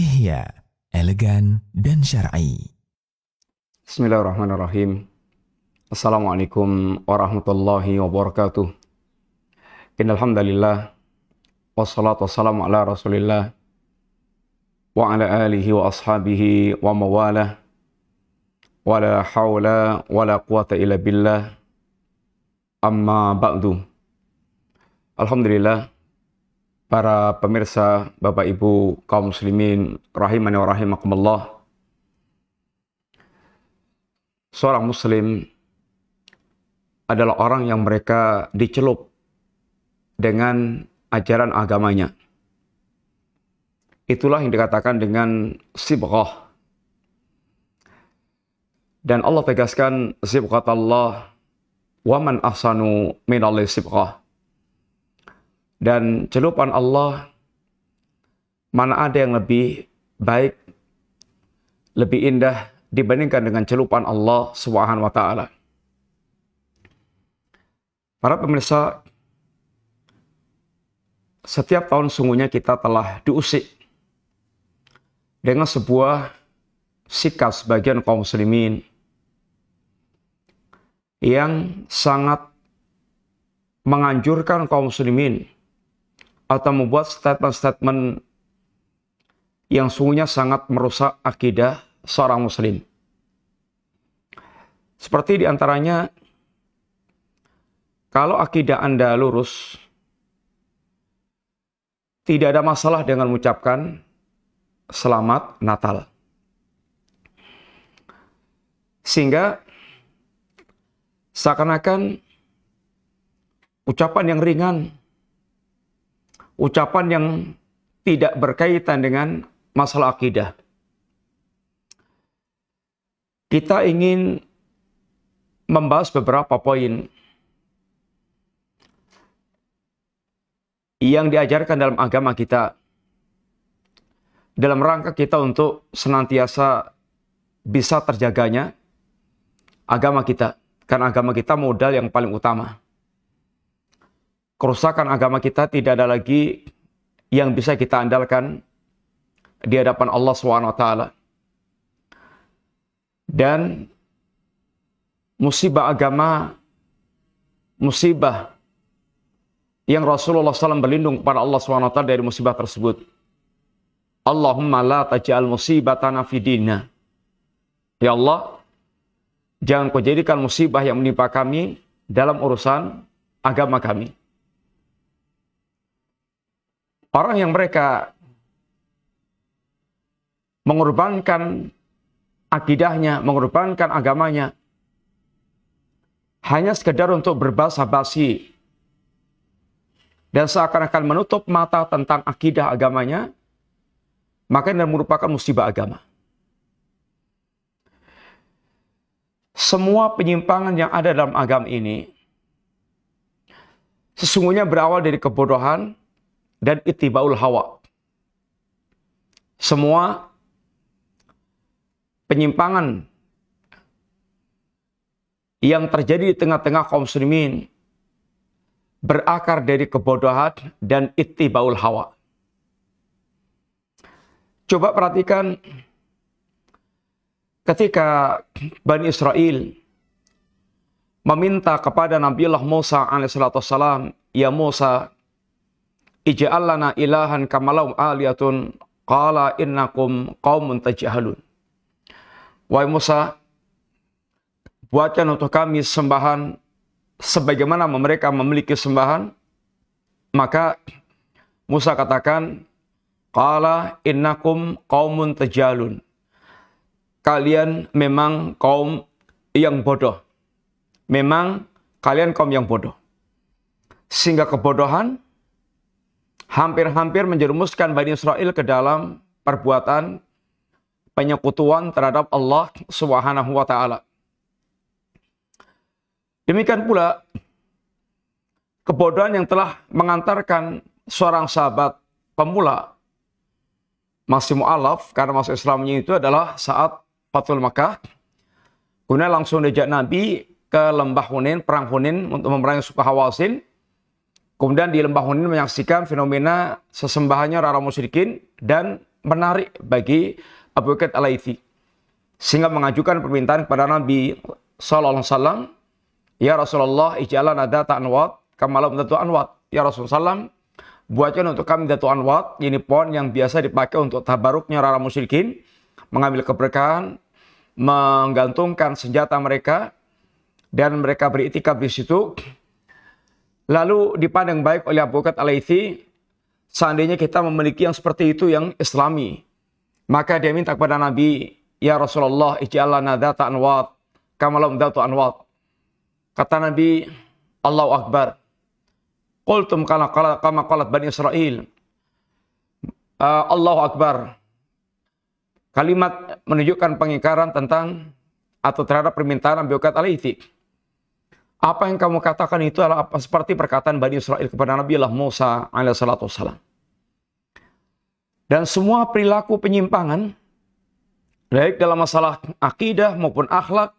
Ihya, elegan dan syar'i. Bismillahirrahmanirrahim. Assalamualaikum warahmatullahi wabarakatuh. Innalhamdalillah wassalatu wassalamu ala Rasulillah wa ala alihi wa ashabihi wa mawalah wa la hawla wa la quwata illa billah amma ba'du. Alhamdulillah para pemirsa, Bapak Ibu, kaum muslimin, rahimani wa rahimakumullah. Seorang muslim adalah orang yang mereka dicelup dengan ajaran agamanya. Itulah yang dikatakan dengan sibghah. Dan Allah tegaskan sibghatallah Allah wa man ahsanu minallahi sibghah dan celupan Allah, mana ada yang lebih baik, lebih indah dibandingkan dengan celupan Allah Subhanahu wa taala. Para pemirsa, setiap tahun sungguhnya kita telah diusik dengan sebuah sikap sebagian kaum muslimin yang sangat menganjurkan kaum muslimin atau membuat statement-statement yang sungguhnya sangat merusak akidah seorang muslim. Seperti diantaranya, kalau akidah Anda lurus, tidak ada masalah dengan mengucapkan selamat Natal. Sehingga seakan-akan ucapan yang ringan ucapan yang tidak berkaitan dengan masalah akidah. Kita ingin membahas beberapa poin yang diajarkan dalam agama kita dalam rangka kita untuk senantiasa bisa terjaganya agama kita karena agama kita modal yang paling utama kerusakan agama kita tidak ada lagi yang bisa kita andalkan di hadapan Allah SWT. Dan musibah agama, musibah yang Rasulullah SAW berlindung kepada Allah SWT dari musibah tersebut. Allahumma la taj'al musibatana fidina. Ya Allah, jangan kau jadikan musibah yang menimpa kami dalam urusan agama kami orang yang mereka mengorbankan akidahnya, mengorbankan agamanya hanya sekedar untuk berbahasa basi dan seakan-akan menutup mata tentang akidah agamanya, maka ini merupakan musibah agama. Semua penyimpangan yang ada dalam agama ini sesungguhnya berawal dari kebodohan dan itibaul hawa. Semua penyimpangan yang terjadi di tengah-tengah kaum muslimin berakar dari kebodohan dan itibaul hawa. Coba perhatikan ketika Bani Israel meminta kepada Nabi Allah Musa alaihissalam, ya Musa, Ija'al ilahan kamalau aliyatun qala innakum qaumun tajhalun. Wai Musa, buatkan untuk kami sembahan sebagaimana mereka memiliki sembahan. Maka Musa katakan, Qala innakum qaumun tajalun. Kalian memang kaum yang bodoh. Memang kalian kaum yang bodoh. Sehingga kebodohan hampir-hampir menjerumuskan Bani Israel ke dalam perbuatan penyekutuan terhadap Allah Subhanahu wa taala. Demikian pula kebodohan yang telah mengantarkan seorang sahabat pemula masih mu'alaf karena masuk Islamnya itu adalah saat Fatul Makkah. Kemudian langsung diajak Nabi ke lembah Hunin, perang Hunin untuk memerangi suku Hawazin. Kemudian di lembah Hunin menyaksikan fenomena sesembahannya Rara Musyrikin dan menarik bagi Abu Bakar al -Aithi. Sehingga mengajukan permintaan kepada Nabi Sallallahu Alaihi Wasallam, Ya Rasulullah, ijalan ada ta'anwat, kamalam datu anwat. Ya Rasulullah, buatkan untuk kami datu anwat, ini pohon yang biasa dipakai untuk tabaruknya Rara Musyrikin, mengambil keberkahan, menggantungkan senjata mereka, dan mereka beritikab di situ, lalu dipandang baik oleh Abu Bakar al seandainya kita memiliki yang seperti itu yang islami. Maka dia minta kepada Nabi, Ya Rasulullah, ij'alana dhata anwat, kamalum dhatu anwat. Kata Nabi, Allah Akbar. Qultum kala kama qalat Bani Israel. Ah, Allah Akbar. Kalimat menunjukkan pengingkaran tentang atau terhadap permintaan Abu Bakar al apa yang kamu katakan itu adalah apa, seperti perkataan Bani Israel kepada Nabi Allah Musa alaihissalam. Dan semua perilaku penyimpangan, baik dalam masalah akidah maupun akhlak,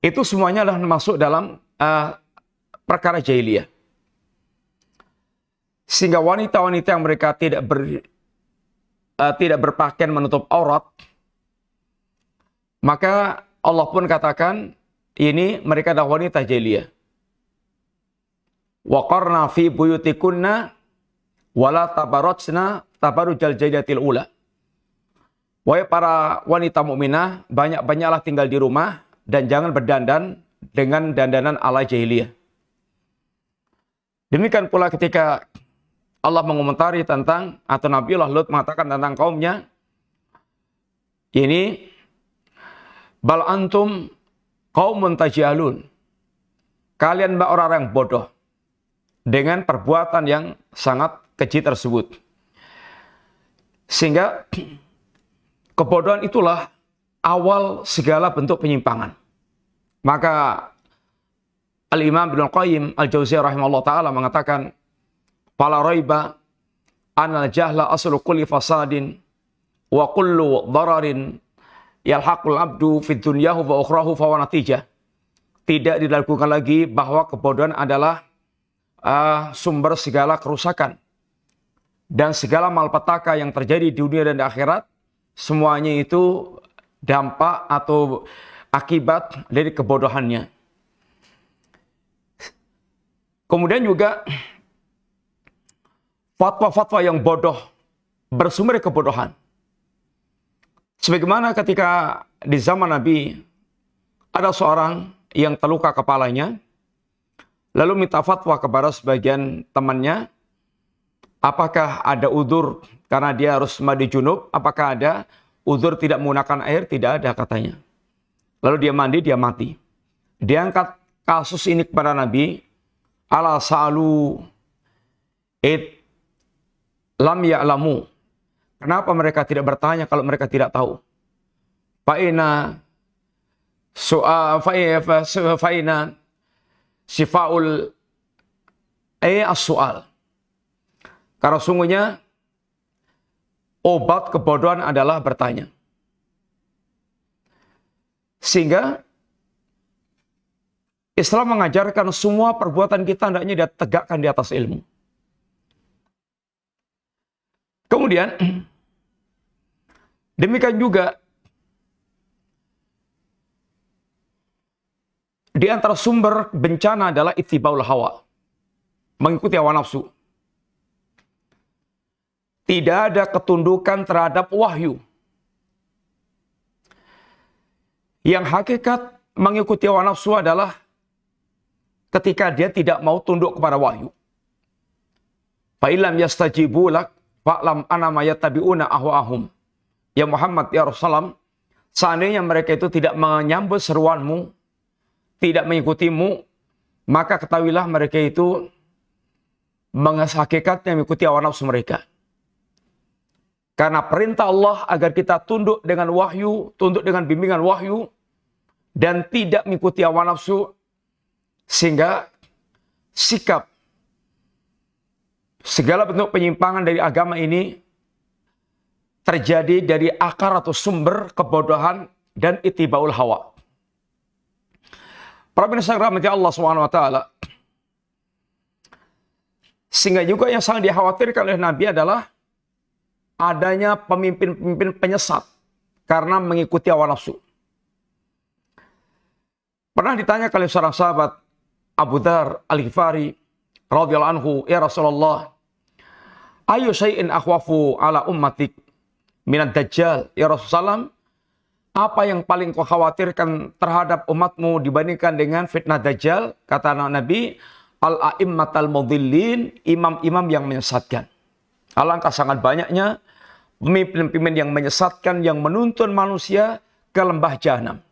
itu semuanya adalah masuk dalam uh, perkara jahiliyah. Sehingga wanita-wanita yang mereka tidak ber, uh, tidak berpakaian menutup aurat, maka Allah pun katakan ini mereka adalah wanita jahiliyah. Waqarna fi buyutikunna wala tabarrajna tabarrujal jahiliyatil ula. Wahai para wanita mukminah, banyak-banyaklah tinggal di rumah dan jangan berdandan dengan dandanan ala jahiliyah. Demikian pula ketika Allah mengomentari tentang atau Nabiullah Lut mengatakan tentang kaumnya, ini bal antum Kaumun tajalun. Kalian mbak orang-orang bodoh dengan perbuatan yang sangat keji tersebut. Sehingga kebodohan itulah awal segala bentuk penyimpangan. Maka Al-Imam al Qayyim Al-Jauziyah rahimahullah taala mengatakan fala raiba anal jahla aslu kulli fasadin wa kullu dararin yalhaqul abdu fid dunyahu wa ukhrahu fa natijah. Tidak dilakukan lagi bahwa kebodohan adalah uh, sumber segala kerusakan. Dan segala malpetaka yang terjadi di dunia dan di akhirat, semuanya itu dampak atau akibat dari kebodohannya. Kemudian juga fatwa-fatwa yang bodoh bersumber kebodohan. Sebagaimana ketika di zaman Nabi ada seorang yang terluka kepalanya, lalu minta fatwa kepada sebagian temannya, apakah ada udur karena dia harus mandi junub, apakah ada udur tidak menggunakan air, tidak ada katanya. Lalu dia mandi, dia mati. Dia angkat kasus ini kepada Nabi, ala salu it lam ya'lamu Kenapa mereka tidak bertanya kalau mereka tidak tahu? Faina soa faina sifaul eh as Karena sungguhnya obat kebodohan adalah bertanya. Sehingga Islam mengajarkan semua perbuatan kita hendaknya ditegakkan di atas ilmu. Kemudian demikian juga di antara sumber bencana adalah itibaul hawa. Mengikuti hawa nafsu. Tidak ada ketundukan terhadap wahyu. Yang hakikat mengikuti hawa nafsu adalah ketika dia tidak mau tunduk kepada wahyu. Fa'ilam yastajibu Fa'lam anama yattabi'una ahwa'ahum. Ya Muhammad, ya Rasulullah, seandainya mereka itu tidak menyambut seruanmu, tidak mengikutimu, maka ketahuilah mereka itu mengesakikatnya mengikuti awan nafsu mereka. Karena perintah Allah agar kita tunduk dengan wahyu, tunduk dengan bimbingan wahyu, dan tidak mengikuti awan nafsu, sehingga sikap Segala bentuk penyimpangan dari agama ini terjadi dari akar atau sumber kebodohan dan itibaul hawa. Para pemirsa rahmati Allah Subhanahu wa taala. Sehingga juga yang sangat dikhawatirkan oleh Nabi adalah adanya pemimpin-pemimpin penyesat karena mengikuti hawa nafsu. Pernah ditanya oleh seorang sahabat Abu Dar Al-Ghifari radhiyallahu anhu, "Ya Rasulullah, ayu syai'in akhwafu ala ummatik minad dajjal ya Rasulullah apa yang paling kau khawatirkan terhadap umatmu dibandingkan dengan fitnah dajjal kata anak Nabi al aimmatal mudhillin imam-imam yang menyesatkan alangkah sangat banyaknya pemimpin-pemimpin yang menyesatkan yang menuntun manusia ke lembah jahanam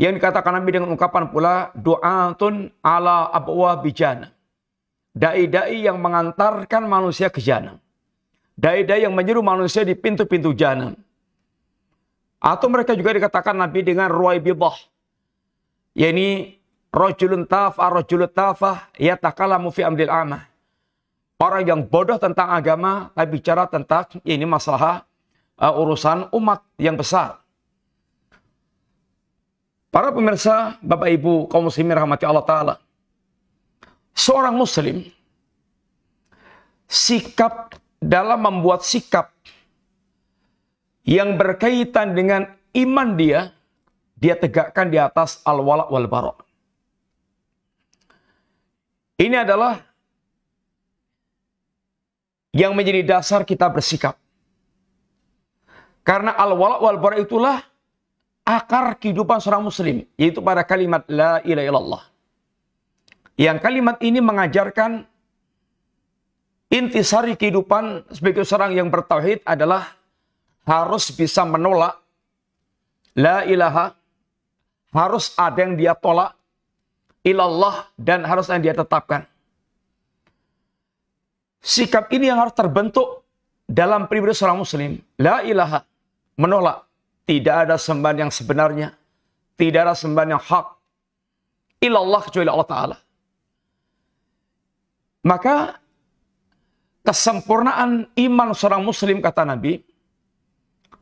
yang dikatakan Nabi dengan ungkapan pula doa tun ala abwa bijana Dai-dai yang mengantarkan manusia ke jahanam. Dai-dai yang menyeru manusia di pintu-pintu jahanam. Atau mereka juga dikatakan Nabi dengan bidah. Yani rojulun tafah, rojulun tafah, yatakalamu fi amdil amah. Orang yang bodoh tentang agama, tapi bicara tentang ini masalah uh, urusan umat yang besar. Para pemirsa, Bapak Ibu, kaum muslimin rahmati Allah Ta'ala seorang muslim sikap dalam membuat sikap yang berkaitan dengan iman dia dia tegakkan di atas al walak wal bara. Ini adalah yang menjadi dasar kita bersikap. Karena al walak wal bara itulah akar kehidupan seorang muslim yaitu pada kalimat la ilaha illallah. Yang kalimat ini mengajarkan intisari kehidupan sebagai seorang yang bertauhid adalah harus bisa menolak la ilaha, harus ada yang dia tolak ilallah dan harus yang dia tetapkan. Sikap ini yang harus terbentuk dalam pribadi seorang muslim. La ilaha, menolak. Tidak ada sembahan yang sebenarnya. Tidak ada sembahan yang hak. Ilallah kecuali Allah Ta'ala. Maka kesempurnaan iman seorang muslim kata Nabi,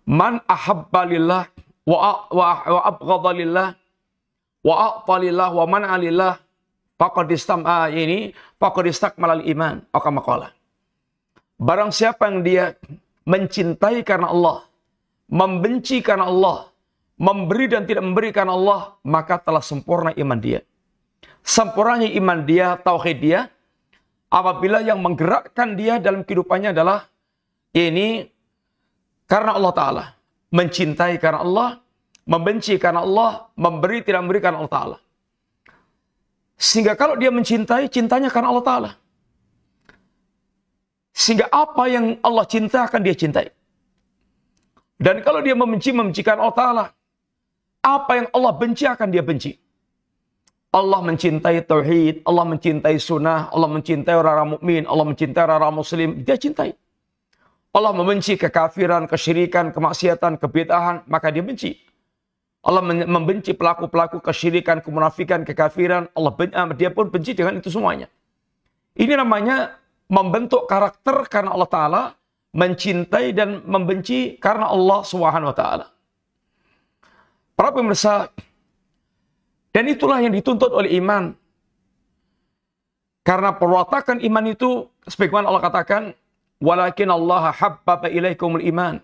man ahabba lillah wa wa, wa abghadha lillah wa a'ta lillah wa man alillah faqad istam'a ini faqad istakmalal iman atau maqala. Barang siapa yang dia mencintai karena Allah, membenci karena Allah, memberi dan tidak memberi karena Allah, maka telah sempurna iman dia. Sempurnanya iman dia, tauhid dia, apabila yang menggerakkan dia dalam kehidupannya adalah ini karena Allah Ta'ala. Mencintai karena Allah, membenci karena Allah, memberi tidak memberi karena Allah Ta'ala. Sehingga kalau dia mencintai, cintanya karena Allah Ta'ala. Sehingga apa yang Allah cinta akan dia cintai. Dan kalau dia membenci, membencikan Allah Ta'ala. Apa yang Allah benci akan dia benci. Allah mencintai tauhid, Allah mencintai sunnah, Allah mencintai orang-orang mukmin, Allah mencintai orang-orang muslim, dia cintai. Allah membenci kekafiran, kesyirikan, kemaksiatan, kebid'ahan, maka dia benci. Allah membenci pelaku-pelaku kesyirikan, kemunafikan, kekafiran, Allah benci, ah, dia pun benci dengan itu semuanya. Ini namanya membentuk karakter karena Allah Ta'ala, mencintai dan membenci karena Allah Subhanahu wa taala. Para pemirsa, dan itulah yang dituntut oleh iman. Karena perwatakan iman itu, sebagaimana Allah katakan, Walakin Allah habbaba ilaikumul iman.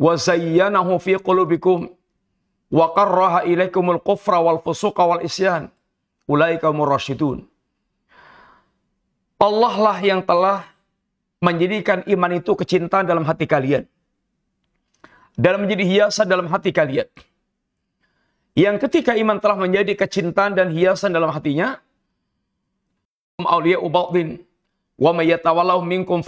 Wa zayyanahu fi qulubikum. Wa qarraha ilaikumul kufra wal fusuqa wal isyan. Ulaika rasyidun. Allah lah yang telah menjadikan iman itu kecintaan dalam hati kalian. dalam menjadi hiasan dalam hati kalian yang ketika iman telah menjadi kecintaan dan hiasan dalam hatinya, aulia wa